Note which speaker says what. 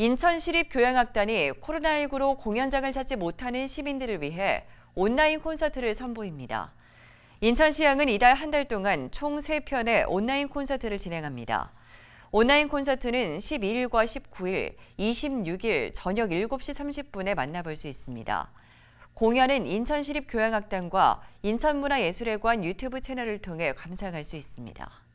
Speaker 1: 인천시립교향악단이 코로나19로 공연장을 찾지 못하는 시민들을 위해 온라인 콘서트를 선보입니다. 인천시향은 이달 한 달 동안 총 3편의 온라인 콘서트를 진행합니다. 온라인 콘서트는 12일과 19일, 26일 저녁 7시 30분에 만나볼 수 있습니다. 공연은 인천시립교향악단과 인천문화예술회관 유튜브 채널을 통해 감상할 수 있습니다.